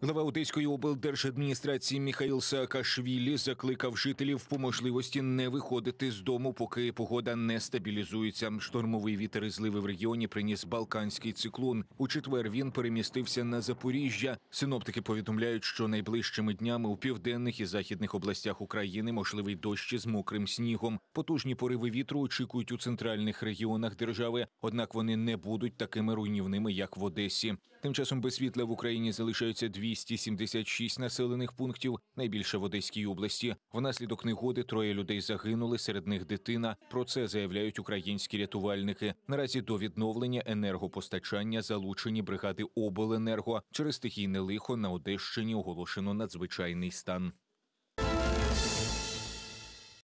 Глава Одеської облдержадміністрації Міхаїл Саакашвілі закликав жителів по можливості не виходити з дому, поки погода не стабілізується. Штормовий вітер і зливи в регіоні приніс Балканський циклон. У четвер він перемістився на Запоріжжя. Синоптики повідомляють, що найближчими днями у південних і західних областях України можливий дощ з мокрим снігом. Потужні пориви вітру очікують у центральних регіонах держави, однак вони не будуть такими руйнівними, як в Одесі. Тим часом без світла в Україні залишаються дві. 276 населених пунктів, найбільше в Одеській області. Внаслідок негоди троє людей загинули, серед них дитина. Про це заявляють українські рятувальники. Наразі до відновлення енергопостачання залучені бригади обленерго через стихійне лихо на Одещині оголошено надзвичайний стан.